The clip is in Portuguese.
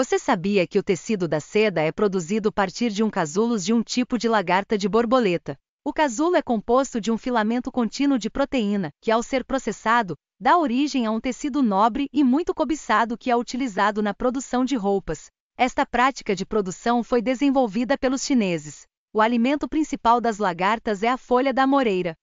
Você sabia que o tecido da seda é produzido a partir de um casulos de um tipo de lagarta de borboleta? O casulo é composto de um filamento contínuo de proteína, que ao ser processado, dá origem a um tecido nobre e muito cobiçado que é utilizado na produção de roupas. Esta prática de produção foi desenvolvida pelos chineses. O alimento principal das lagartas é a folha da moreira,